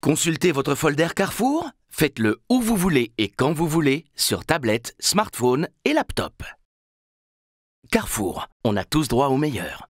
Consultez votre folder Carrefour, faites-le où vous voulez et quand vous voulez sur tablette, smartphone et laptop. Carrefour, on a tous droit au meilleur.